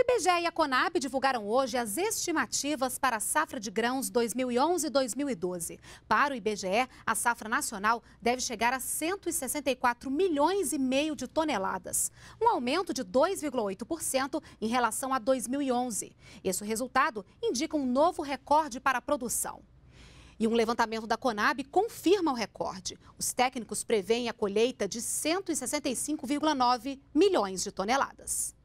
O IBGE e a Conab divulgaram hoje as estimativas para a safra de grãos 2011-2012. Para o IBGE, a safra nacional deve chegar a 164 milhões e meio de toneladas, um aumento de 2,8% em relação a 2011. Esse resultado indica um novo recorde para a produção. E um levantamento da Conab confirma o recorde. Os técnicos preveem a colheita de 165,9 milhões de toneladas.